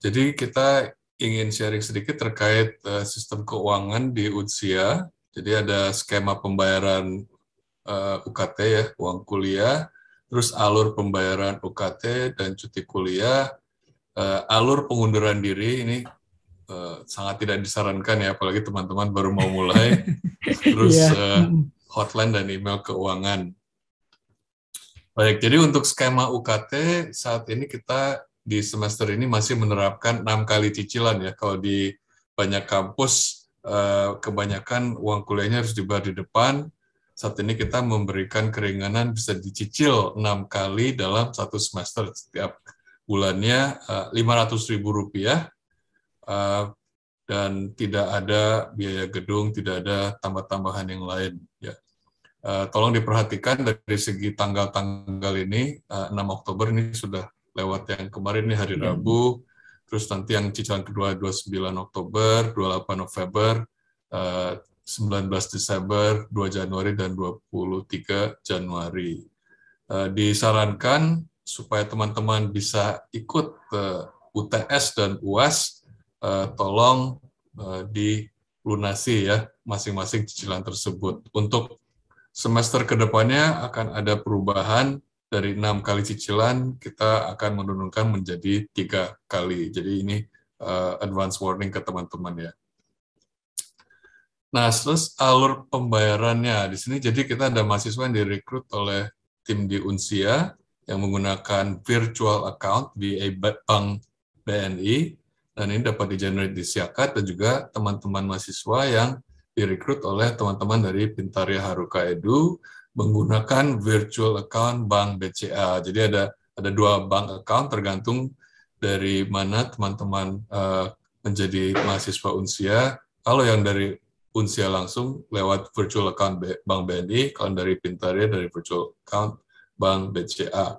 Jadi kita ingin sharing sedikit terkait eh, sistem keuangan di Utsia. Jadi ada skema pembayaran eh, UKT ya, uang kuliah, terus alur pembayaran UKT dan cuti kuliah, uh, alur pengunduran diri ini uh, sangat tidak disarankan ya, apalagi teman-teman baru mau mulai, terus yeah. Iya. uh, hotline dan email keuangan. Baik, jadi untuk skema UKT saat ini kita di semester ini masih menerapkan enam kali cicilan ya. Kalau di banyak kampus eh, kebanyakan uang kuliahnya harus dibayar di depan. Saat ini kita memberikan keringanan bisa dicicil enam kali dalam satu semester setiap bulannya eh, ratus ribu rupiah eh, dan tidak ada biaya gedung, tidak ada tambah-tambahan yang lain. Ya. Eh, tolong diperhatikan dari segi tanggal-tanggal ini, 6 Oktober ini sudah lewat yang kemarin ini hari iya. Rabu, terus nanti yang cicilan kedua 29 Oktober, 28 November, 19 Desember, 2 Januari, dan 23 Januari. Disarankan supaya teman-teman bisa ikut uh, UTS dan UAS, uh, eh, tolong uh, dilunasi ya masing-masing cicilan tersebut. Untuk semester kedepannya akan ada perubahan dari enam kali cicilan kita akan menurunkan menjadi tiga kali. Jadi ini uh, advance warning ke teman-teman ya. Nah, terus alur pembayarannya di sini jadi kita ada mahasiswa yang direkrut oleh tim di Unsia yang menggunakan virtual account BA Bank BNI dan ini dapat di-generate di Siakat dan juga teman-teman mahasiswa yang direkrut oleh teman-teman dari Pintaria Haruka Edu menggunakan virtual account Bank BCA. Jadi ada ada dua bank account tergantung dari mana teman-teman uh, menjadi mahasiswa Unsia. Kalau yang dari Unsia langsung lewat virtual account Bank BNI, kalau dari Pintaria dari virtual account Bank BCA.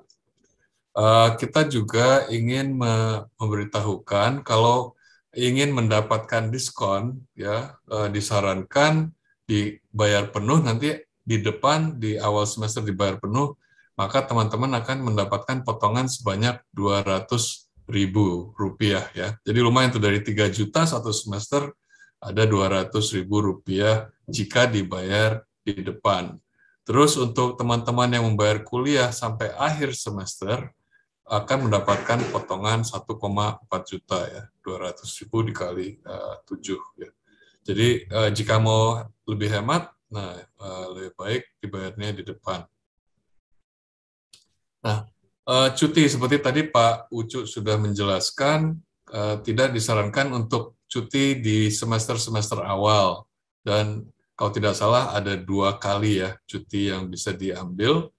Eh, kita juga ingin memberitahukan kalau ingin mendapatkan diskon ya eh, disarankan dibayar penuh nanti di depan di awal semester dibayar penuh maka teman-teman akan mendapatkan potongan sebanyak 200 ribu rupiah ya. Jadi lumayan tuh dari tiga juta satu semester ada 200 ribu rupiah jika dibayar di depan. Terus untuk teman-teman yang membayar kuliah sampai akhir semester akan mendapatkan potongan 1,4 juta ya, 200 ribu dikali eh, uh, 7 ya. Jadi uh, jika mau lebih hemat, nah uh, lebih baik dibayarnya di depan. Nah, uh, cuti seperti tadi Pak Ucu sudah menjelaskan, uh, tidak disarankan untuk cuti di semester-semester awal dan kalau tidak salah ada dua kali ya cuti yang bisa diambil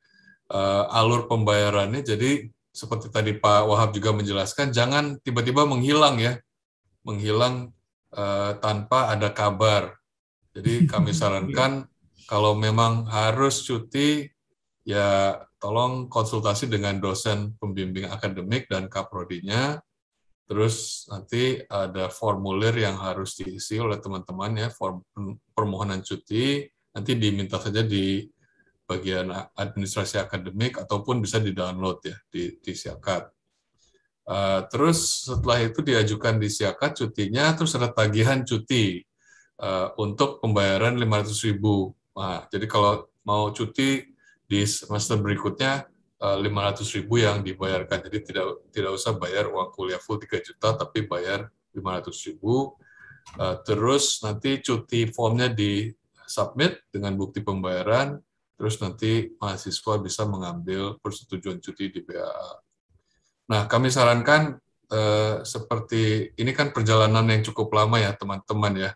uh, alur pembayarannya. Jadi seperti tadi Pak Wahab juga menjelaskan, jangan tiba-tiba menghilang ya, menghilang uh, tanpa ada kabar. Jadi kami sarankan kalau memang harus cuti, ya tolong konsultasi dengan dosen pembimbing akademik dan kaprodinya Terus nanti ada formulir yang harus diisi oleh teman-teman ya, form, permohonan cuti, nanti diminta saja di bagian administrasi akademik ataupun bisa di-download ya di, di Siakat. Uh, e, terus setelah itu diajukan di Siakat cutinya, terus ada tagihan cuti uh, untuk pembayaran 500 ribu. Nah, jadi kalau mau cuti di semester berikutnya, 500 eh, ribu yang dibayarkan. Jadi tidak tidak usah bayar uang kuliah full 3 juta, tapi bayar 500 ribu. Eh, terus nanti cuti formnya di submit dengan bukti pembayaran, terus nanti mahasiswa bisa mengambil persetujuan cuti di BAA. Nah, kami sarankan eh, seperti ini kan perjalanan yang cukup lama ya teman-teman ya,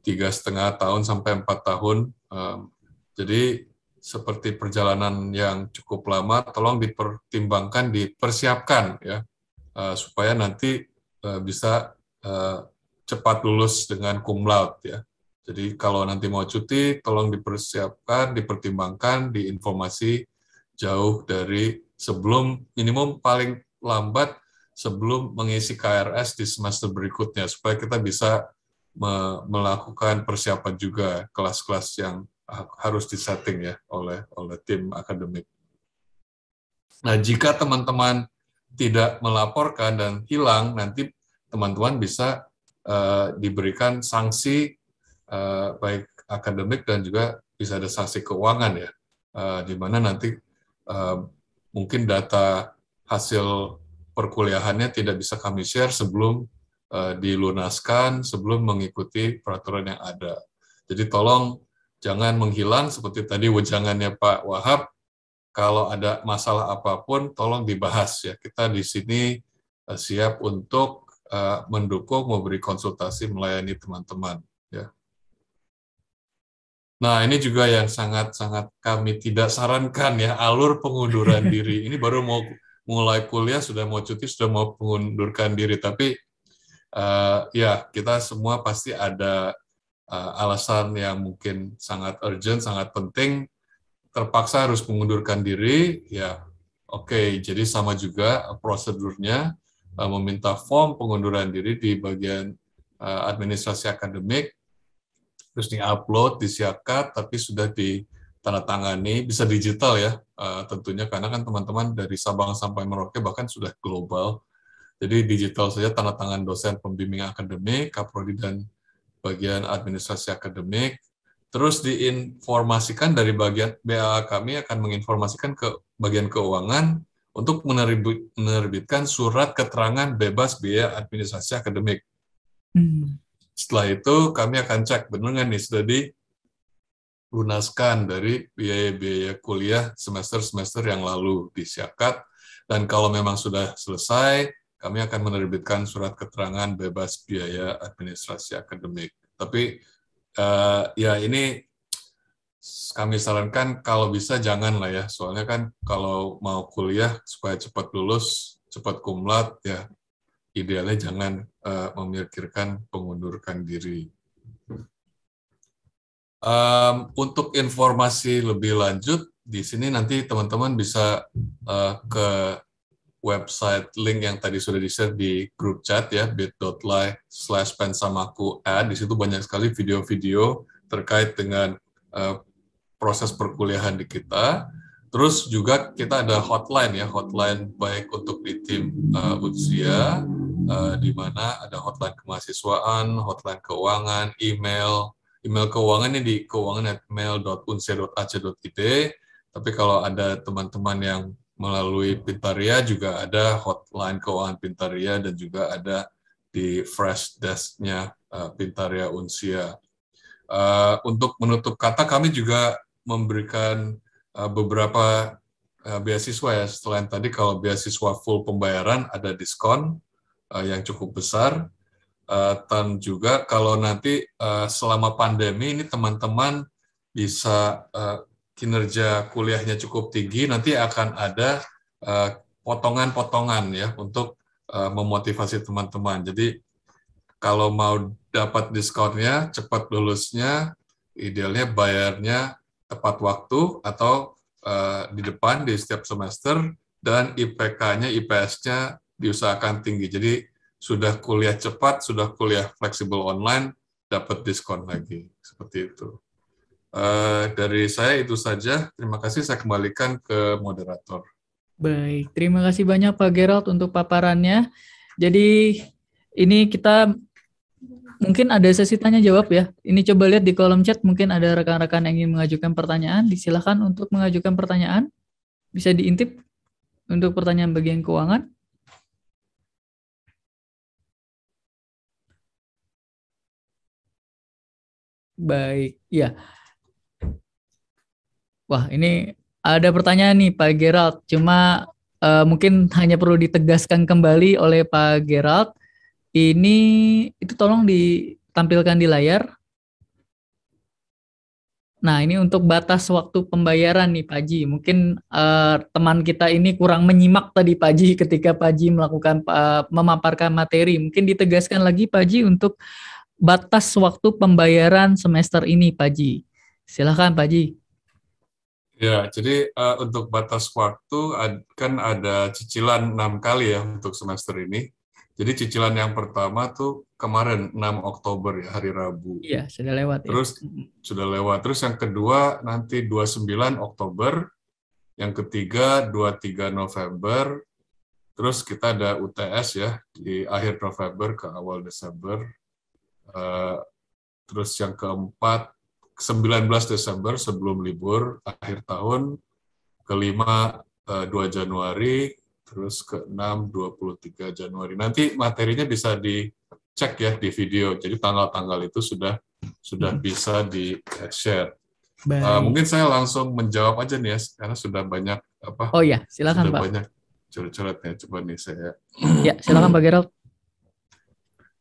tiga setengah tahun sampai empat tahun. jadi seperti perjalanan yang cukup lama, tolong dipertimbangkan, dipersiapkan ya uh, supaya nanti uh, bisa uh, cepat lulus dengan cum laude ya. Jadi kalau nanti mau cuti, tolong dipersiapkan, dipertimbangkan, diinformasi jauh dari sebelum minimum paling lambat sebelum mengisi KRS di semester berikutnya supaya kita bisa me melakukan persiapan juga kelas-kelas yang harus disetting ya oleh oleh tim akademik. Nah, jika teman-teman tidak melaporkan dan hilang, nanti teman-teman bisa uh, diberikan sanksi uh, baik akademik dan juga bisa ada sanksi keuangan ya, uh, di mana nanti uh, mungkin data hasil perkuliahannya tidak bisa kami share sebelum uh, dilunaskan, sebelum mengikuti peraturan yang ada. Jadi tolong jangan menghilang seperti tadi wejangannya Pak Wahab. Kalau ada masalah apapun, tolong dibahas ya. Kita di sini eh, siap untuk eh, mendukung, memberi konsultasi, melayani teman-teman. Ya. Nah, ini juga yang sangat-sangat kami tidak sarankan ya, alur pengunduran diri. Ini baru mau mulai kuliah, sudah mau cuti, sudah mau mengundurkan diri. Tapi uh, ya, kita semua pasti ada uh, alasan yang mungkin sangat urgent, sangat penting, terpaksa harus mengundurkan diri, ya oke, okay, jadi sama juga eh, prosedurnya, uh, meminta form pengunduran diri di bagian uh, administrasi akademik, terus di upload disiapkan, tapi sudah ditandatangani, bisa digital ya, uh, tentunya karena kan teman-teman dari Sabang sampai Merauke bahkan sudah global, jadi digital saja tanda tangan dosen pembimbing akademik, kaprodi dan bagian administrasi akademik, terus diinformasikan dari bagian BA kami akan menginformasikan ke bagian keuangan untuk menerbitkan surat keterangan bebas biaya administrasi akademik. Hmm. Setelah itu kami akan cek benar nggak nih sudah dilunaskan dari biaya-biaya kuliah semester-semester yang lalu di dan kalau memang sudah selesai kami akan menerbitkan surat keterangan bebas biaya administrasi akademik. Tapi uh, ya ini kami sarankan kalau bisa jangan lah ya, soalnya kan kalau mau kuliah supaya cepat lulus, cepat kumlat ya idealnya jangan uh, memikirkan pengundurkan diri. Um, untuk informasi lebih lanjut di sini nanti teman-teman bisa uh, ke website link yang tadi sudah di-share di grup chat ya, bit.ly slash pensamaku ad. Di situ banyak sekali video-video terkait dengan uh, proses perkuliahan di kita. Terus juga kita ada hotline ya, hotline baik untuk di tim uh, eh, Utsia, uh, eh, di mana ada hotline kemahasiswaan, hotline keuangan, email, email keuangannya di keuangan@mail.unsia.ac.id. Tapi kalau ada teman-teman yang melalui Pintaria juga ada hotline keuangan Pintaria dan juga ada di fresh desk-nya eh, Pintaria Unsia. Eh, untuk menutup kata, kami juga memberikan eh, beberapa beasiswa ya. Selain tadi kalau beasiswa full pembayaran ada diskon yang cukup besar. dan juga kalau nanti selama pandemi ini teman-teman bisa kinerja kuliahnya cukup tinggi, nanti akan ada eh, potongan-potongan ya untuk eh, memotivasi teman-teman. Jadi kalau mau dapat diskonnya, cepat lulusnya, idealnya bayarnya tepat waktu atau eh, di depan di setiap semester dan IPK-nya, IPS-nya diusahakan tinggi. Jadi sudah kuliah cepat, sudah kuliah fleksibel online, dapat diskon lagi seperti itu. Eh, dari saya itu saja. Terima kasih saya kembalikan ke moderator. Baik, terima kasih banyak Pak Gerald untuk paparannya. Jadi ini kita mungkin ada sesi tanya jawab ya. Ini coba lihat di kolom chat mungkin ada rekan-rekan yang ingin mengajukan pertanyaan. Disilahkan untuk mengajukan pertanyaan. Bisa diintip untuk pertanyaan bagian keuangan. Baik, ya. Wah, ini ada pertanyaan nih Pak Gerald. Cuma uh, mungkin hanya perlu ditegaskan kembali oleh Pak Gerald. Ini itu tolong ditampilkan di layar. Nah, ini untuk batas waktu pembayaran nih Pak Ji. Mungkin uh, teman kita ini kurang menyimak tadi Pak Ji ketika Pak Ji melakukan uh, memaparkan materi. Mungkin ditegaskan lagi Pak Ji untuk batas waktu pembayaran semester ini Pak Ji. Silahkan, Pak Ji. Ya, jadi uh, untuk batas waktu ad, kan ada cicilan enam kali ya untuk semester ini. Jadi cicilan yang pertama tuh kemarin 6 Oktober ya hari Rabu. Iya, sudah lewat. Ya. Terus ya. sudah lewat. Terus yang kedua nanti 29 Oktober, yang ketiga 23 November, terus kita ada UTS ya di akhir November ke awal Desember. Uh, terus yang keempat 19 Desember sebelum libur akhir tahun, kelima 5 eh, 2 Januari, terus ke-6 23 Januari. Nanti materinya bisa dicek ya di video. Jadi tanggal-tanggal itu sudah sudah hmm. bisa di share. Uh, mungkin saya langsung menjawab aja nih ya karena sudah banyak apa? Oh iya, silakan sudah banyak curhat-curhatnya coba nih saya. Ya, silakan Pak Gerald.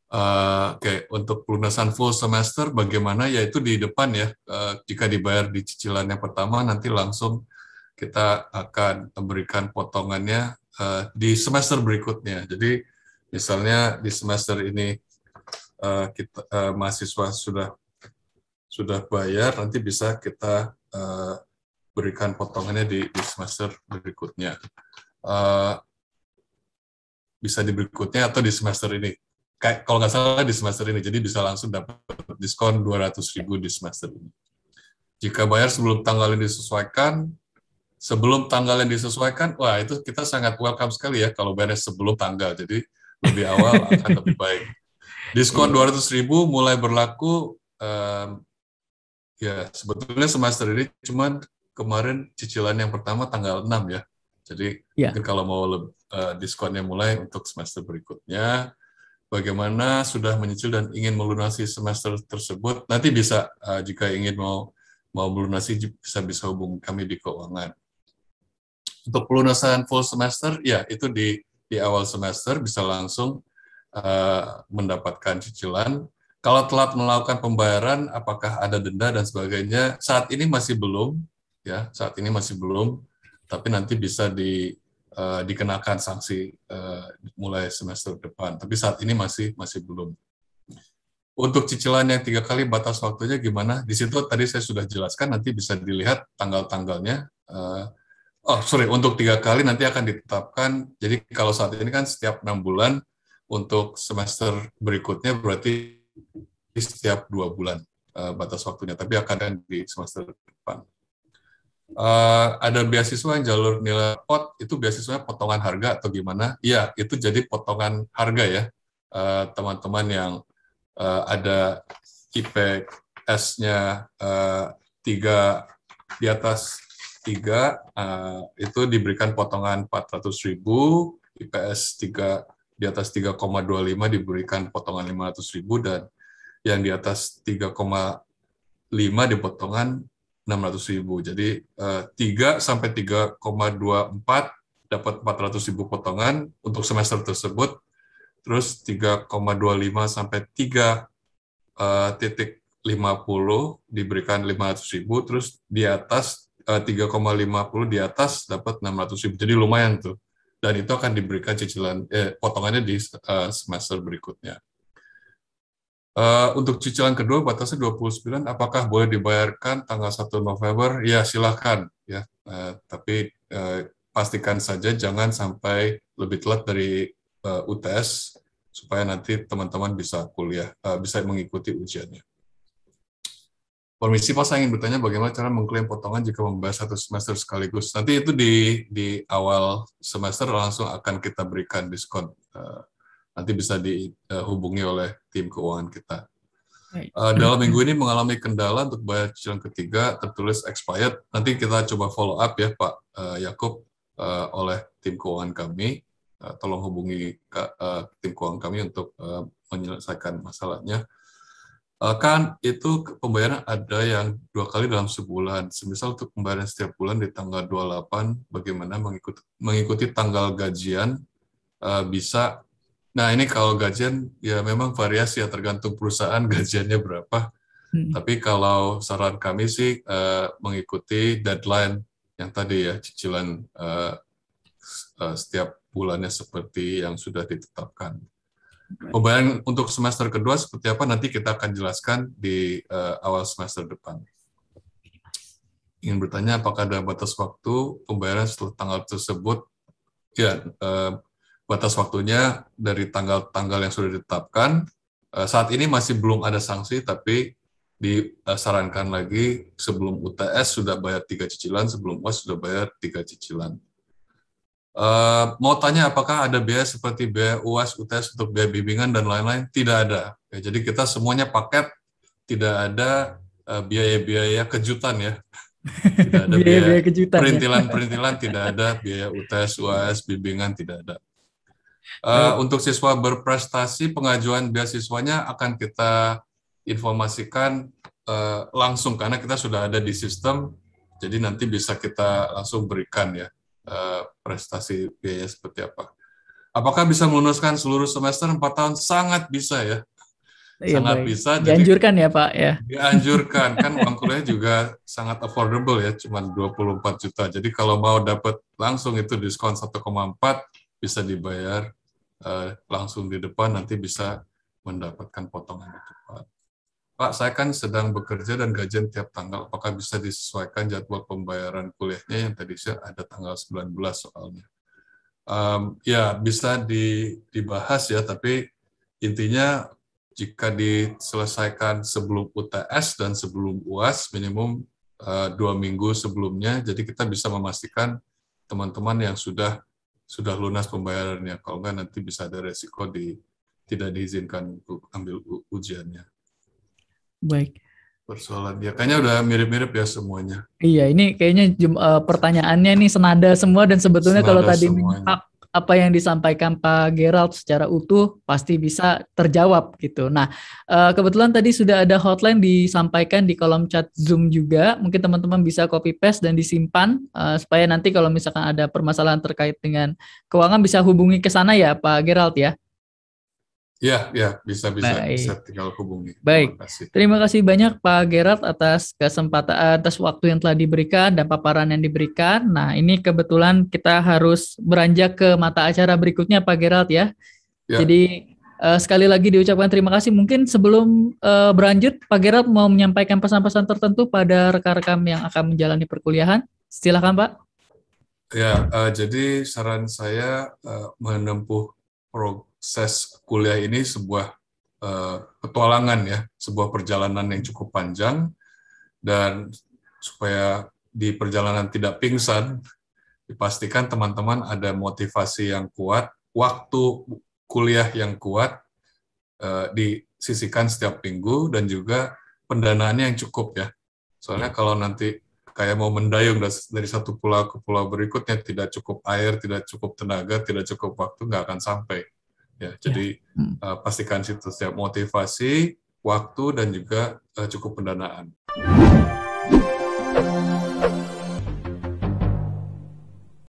Uh, Oke, untuk pelunasan full semester bagaimana? Yaitu di depan ya, uh, jika dibayar di cicilan yang pertama, nanti langsung kita akan memberikan potongannya uh, di semester berikutnya. Jadi misalnya di semester ini uh, kita uh, mahasiswa sudah sudah bayar, nanti bisa kita uh, berikan potongannya di, di semester berikutnya. Uh, bisa di berikutnya atau di semester ini kayak kalau nggak salah di semester ini, jadi bisa langsung dapat diskon ratus ribu di semester ini. Jika bayar sebelum tanggal yang disesuaikan, sebelum tanggal yang disesuaikan, wah itu kita sangat welcome sekali ya kalau bayar sebelum tanggal, jadi lebih awal akan lebih baik. Diskon ratus ribu mulai berlaku, um, ya sebetulnya semester ini cuman kemarin cicilan yang pertama tanggal 6 ya, jadi ya. mungkin kalau mau uh, diskonnya mulai untuk semester berikutnya, bagaimana sudah menyicil dan ingin melunasi semester tersebut. Nanti bisa uh, jika ingin mau mau melunasi bisa bisa hubung kami di keuangan. Untuk pelunasan full semester, ya itu di di awal semester bisa langsung uh, mendapatkan cicilan. Kalau telat melakukan pembayaran, apakah ada denda dan sebagainya? Saat ini masih belum, ya saat ini masih belum, tapi nanti bisa di Eh, dikenakan sanksi uh, mulai semester depan. Tapi saat ini masih masih belum. Untuk cicilan yang tiga kali batas waktunya gimana? Di situ tadi saya sudah jelaskan, nanti bisa dilihat tanggal-tanggalnya. Uh, oh sorry, untuk tiga kali nanti akan ditetapkan. Jadi kalau saat ini kan setiap enam bulan, untuk semester berikutnya berarti setiap dua bulan uh, batas waktunya. Tapi akan di semester depan. Uh, ada beasiswa yang jalur nilai pot itu beasiswanya potongan harga atau gimana? Iya, itu jadi potongan harga ya eh, teman-teman uh, yang uh, ada IPS-nya tiga di atas tiga uh, itu diberikan potongan 400 ribu, IPS tiga di atas 3,25 diberikan potongan 500 ribu dan yang di atas 3,5 di potongan 600 ribu. Jadi uh, eh, 3 sampai 3,24 dapat 400 ribu potongan untuk semester tersebut, terus 3,25 sampai 3 uh, eh, titik 50 diberikan 500 ribu, terus di atas eh, uh, 3,50 di atas dapat 600 ribu. Jadi lumayan tuh. Dan itu akan diberikan cicilan eh, potongannya di uh, semester berikutnya. Eh, untuk cicilan kedua batasnya 29, apakah boleh dibayarkan tanggal 1 November? Ya, silahkan. Ya, uh, tapi uh, pastikan saja jangan sampai lebih telat dari uh, UTS supaya nanti teman-teman bisa kuliah, uh, bisa mengikuti ujiannya. Permisi, Pak, saya ingin bertanya bagaimana cara mengklaim potongan jika membayar satu semester sekaligus. Nanti itu di di awal semester langsung akan kita berikan diskon. Uh, nanti bisa dihubungi eh, oleh tim keuangan kita. Uh, dalam minggu ini mengalami kendala untuk bayar cicilan ketiga tertulis expired. Nanti kita coba follow up ya Pak uh, Yakub uh, oleh tim keuangan kami. Uh, tolong hubungi uh, tim keuangan kami untuk uh, menyelesaikan masalahnya. Uh, kan itu pembayaran ada yang dua kali dalam sebulan. Semisal untuk pembayaran setiap bulan di tanggal 28, bagaimana mengikuti, mengikuti tanggal gajian uh, bisa Nah, ini kalau gajian ya memang variasi ya tergantung perusahaan gajiannya berapa. Hmm. Tapi kalau saran kami sih uh, mengikuti deadline yang tadi ya cicilan uh, uh, setiap bulannya seperti yang sudah ditetapkan. Pembayaran untuk semester kedua seperti apa nanti kita akan jelaskan di uh, awal semester depan. Ingin bertanya apakah ada batas waktu pembayaran setelah tanggal tersebut? Ya, uh, batas waktunya dari tanggal-tanggal yang sudah ditetapkan. Eh, saat ini masih belum ada sanksi, tapi disarankan lagi sebelum UTS sudah bayar tiga cicilan, sebelum UAS e sudah bayar tiga cicilan. Eh, mau tanya apakah ada biaya seperti biaya UAS, e UTS untuk biaya bimbingan dan lain-lain? Tidak ada. Ya, jadi kita semuanya paket, tidak ada eh, biaya-biaya kejutan ya. Tidak ada biaya, biaya kejutan. Ya. Perintilan-perintilan ya. tidak ada, biaya UTS, UAS, bimbingan tidak ada. Uh, Untuk siswa berprestasi, pengajuan beasiswanya akan kita informasikan uh, langsung karena kita sudah ada di sistem, jadi nanti bisa kita langsung berikan ya uh, prestasi biaya seperti apa. Apakah bisa melunaskan seluruh semester 4 tahun? Sangat bisa ya. Iya, sangat bisa. Dianjurkan jadi, ya Pak ya. Dianjurkan kan uang kuliah juga sangat affordable ya, cuma 24 juta. Jadi kalau mau dapat langsung itu diskon 1,4 bisa dibayar Eh, langsung di depan nanti bisa mendapatkan potongan di depan Pak, saya kan sedang bekerja dan gajian tiap tanggal. Apakah bisa disesuaikan jadwal pembayaran kuliahnya yang tadi saya ada tanggal 19 soalnya? Um, ya, bisa di, dibahas ya, tapi intinya jika diselesaikan sebelum UTS dan sebelum UAS, minimum uh, dua minggu sebelumnya, jadi kita bisa memastikan teman-teman yang sudah sudah lunas pembayarannya. Kalau enggak nanti bisa ada resiko di tidak diizinkan untuk ambil ujiannya. Baik. Persoalan ya, kayaknya udah mirip-mirip ya semuanya. Iya, ini kayaknya eh, pertanyaannya nih senada semua dan sebetulnya senada kalau tadi semuanya apa yang disampaikan Pak Gerald secara utuh pasti bisa terjawab gitu. Nah, eh, kebetulan tadi sudah ada hotline disampaikan di kolom chat Zoom juga. Mungkin teman-teman bisa copy paste dan disimpan eh, supaya nanti kalau misalkan ada permasalahan terkait dengan keuangan bisa hubungi ke sana ya Pak Gerald ya. Ya, ya, bisa bisa Baik. bisa tinggal hubungi. Baik. Terima kasih. Terima kasih banyak Pak Gerard atas kesempatan atas waktu yang telah diberikan dan paparan yang diberikan. Nah, ini kebetulan kita harus beranjak ke mata acara berikutnya Pak Gerard ya. ya. Jadi uh, sekali lagi diucapkan terima kasih. Mungkin sebelum uh, berlanjut Pak Gerard mau menyampaikan pesan-pesan tertentu pada rekan-rekan yang akan menjalani perkuliahan. Silakan, Pak. Ya, uh, jadi saran saya uh, menempuh program ses kuliah ini sebuah uh, petualangan ya, sebuah perjalanan yang cukup panjang dan supaya di perjalanan tidak pingsan dipastikan teman-teman ada motivasi yang kuat, waktu kuliah yang kuat uh, disisikan setiap minggu dan juga pendanaannya yang cukup ya. Soalnya hmm. kalau nanti kayak mau mendayung dari satu pulau ke pulau berikutnya tidak cukup air, tidak cukup tenaga, tidak cukup waktu nggak akan sampai. Ya, ya, jadi ya. Hmm. Eh, pastikan situ setiap motivasi, waktu dan juga eh, cukup pendanaan.